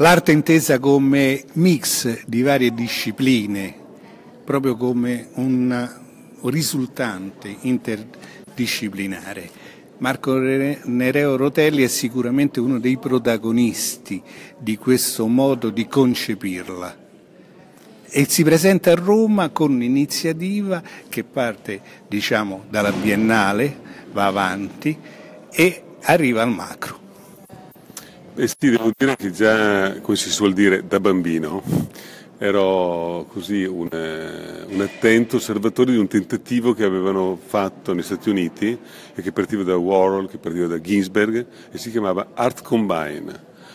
L'arte intesa come mix di varie discipline, proprio come un risultante interdisciplinare. Marco Nereo Rotelli è sicuramente uno dei protagonisti di questo modo di concepirla e si presenta a Roma con un'iniziativa che parte diciamo, dalla Biennale, va avanti e arriva al macro. Beh sì, devo dire che già, come si suol dire, da bambino ero così un, eh, un, attento osservatore di un tentativo che avevano fatto negli Stati Uniti e che partiva da Warhol, che partiva da Ginsberg e si chiamava Art Combine.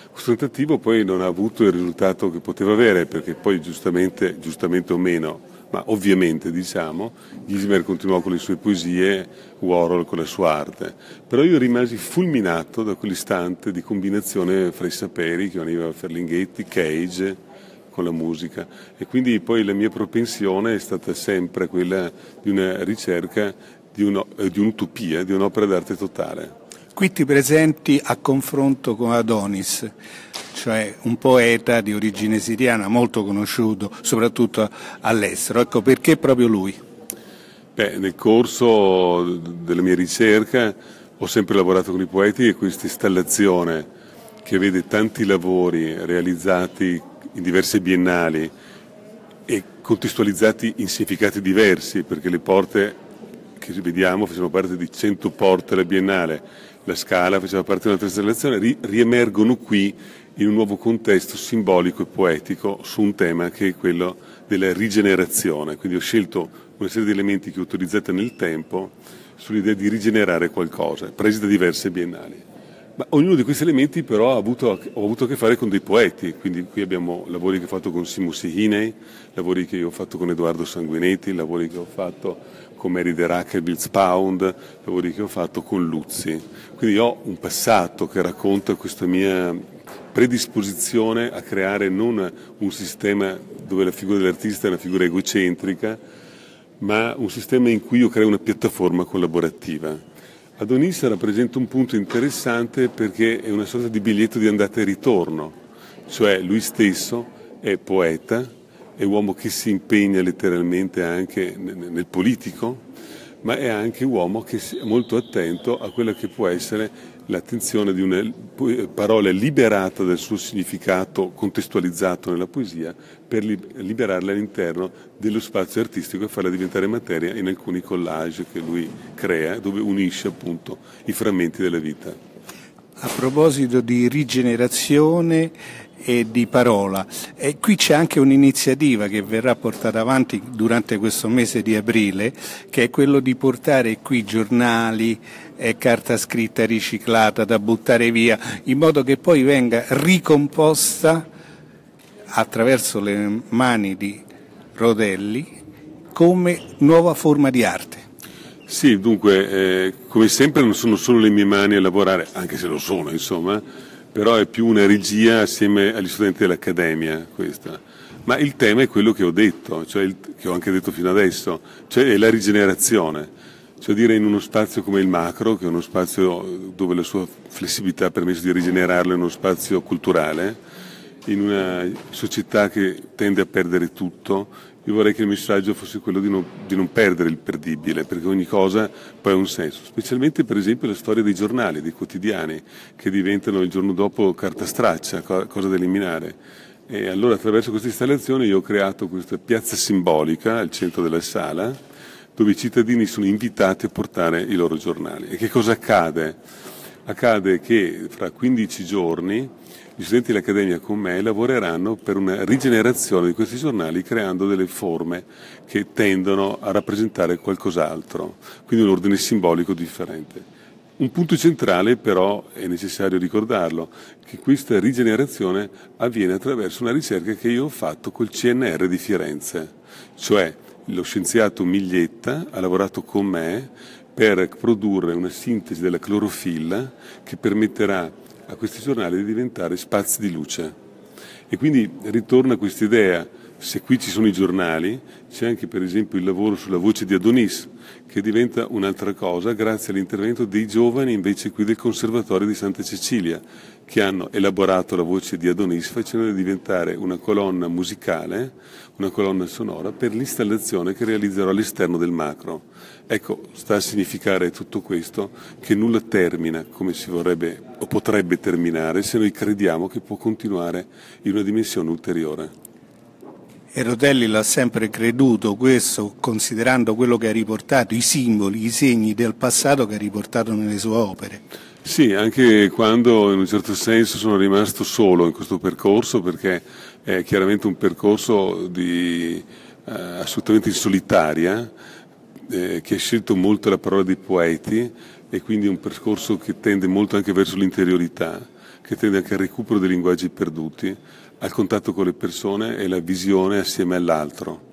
Questo tentativo poi non ha avuto il risultato che poteva avere perché poi giustamente, giustamente o meno, ma ovviamente diciamo, Ghismer continuò con le sue poesie, Warhol con la sua arte. Però io rimasi fulminato da quell'istante di combinazione fra i saperi che veniva Ferlinghetti, Cage con la musica e quindi poi la mia propensione è stata sempre quella di una ricerca di, uno, eh, di un'utopia, di un'opera d'arte totale. Qui ti presenti a confronto con Adonis cioè un poeta di origine siriana molto conosciuto soprattutto all'estero. Ecco perché proprio lui? Beh, nel corso della mia ricerca ho sempre lavorato con i poeti e questa installazione che vede tanti lavori realizzati in diverse biennali e contestualizzati in significati diversi, perché le porte che vediamo facevano parte di 100 porte alla biennale, la scala faceva parte di un'altra installazione, riemergono qui in un nuovo contesto simbolico e poetico su un tema che è quello della rigenerazione. Quindi ho scelto una serie di elementi che ho utilizzato nel tempo sull'idea di rigenerare qualcosa, presi da diverse biennali. Ma ognuno di questi elementi però ha avuto, avuto, a che fare con dei poeti, quindi qui abbiamo lavori che ho fatto con Simus Hiney, lavori che ho fatto con Edoardo Sanguinetti, lavori che ho fatto con Mary Derac e Pound, lavori che ho fatto con Luzzi. Quindi ho un passato che racconta questa mia predisposizione a creare non un sistema dove la figura dell'artista è una figura egocentrica, ma un sistema in cui io creo una piattaforma collaborativa. Adonis rappresenta un punto interessante perché è una sorta di biglietto di andata e ritorno, cioè lui stesso è poeta, è uomo che si impegna letteralmente anche nel politico, ma è anche uomo che è molto attento a quella che può essere l'attenzione di una parola liberata dal suo significato contestualizzato nella poesia per liberarla all'interno dello spazio artistico e farla diventare materia in alcuni collage che lui crea dove unisce appunto i frammenti della vita a proposito di rigenerazione e di parola. E qui c'è anche un'iniziativa che verrà portata avanti durante questo mese di aprile, che è quello di portare qui giornali, eh, carta scritta riciclata da buttare via, in modo che poi venga ricomposta attraverso le mani di Rodelli come nuova forma di arte. Sì, dunque, eh, come sempre non sono solo le mie mani a lavorare, anche se lo sono, insomma, però è più una regia assieme agli studenti dell'Accademia questa. Ma il tema è quello che ho detto, cioè il, che ho anche detto fino adesso, cioè è la rigenerazione. Cioè dire in uno spazio come il macro, che è uno spazio dove la sua flessibilità ha permesso di rigenerarlo in uno spazio culturale, in una società che tende a perdere tutto, io vorrei che il messaggio fosse quello di non, di non, perdere il perdibile, perché ogni cosa poi ha un senso, specialmente per esempio la storia dei giornali, dei quotidiani, che diventano il giorno dopo carta straccia, cosa da eliminare. E allora attraverso questa installazione io ho creato questa piazza simbolica al centro della sala, dove i cittadini sono invitati a portare i loro giornali. E che cosa accade? accade che fra 15 giorni gli studenti dell'Accademia con me lavoreranno per una rigenerazione di questi giornali creando delle forme che tendono a rappresentare qualcos'altro, quindi un ordine simbolico differente. Un punto centrale però, è necessario ricordarlo, che questa rigenerazione avviene attraverso una ricerca che io ho fatto col CNR di Firenze, cioè lo scienziato Miglietta ha lavorato con me per produrre una sintesi della clorofilla che permetterà a questi giornali di diventare spazi di luce. E quindi ritorna questa idea se qui ci sono i giornali, c'è anche per esempio il lavoro sulla voce di Adonis, che diventa un'altra cosa grazie all'intervento dei giovani invece qui del Conservatorio di Santa Cecilia, che hanno elaborato la voce di Adonis facendola diventare una colonna musicale, una colonna sonora per l'installazione che realizzerò all'esterno del macro. Ecco, sta a significare tutto questo che nulla termina come si vorrebbe o potrebbe terminare se noi crediamo che può continuare in una dimensione ulteriore e Rotelli l'ha sempre creduto questo, considerando quello che ha riportato, i simboli, i segni del passato che ha riportato nelle sue opere. Sì, anche quando in un certo senso sono rimasto solo in questo percorso, perché è chiaramente un percorso di, eh, assolutamente in solitaria, eh, che ha scelto molto la parola dei poeti e quindi un percorso che tende molto anche verso l'interiorità che tende anche al recupero dei linguaggi perduti, al contatto con le persone e alla visione assieme all'altro.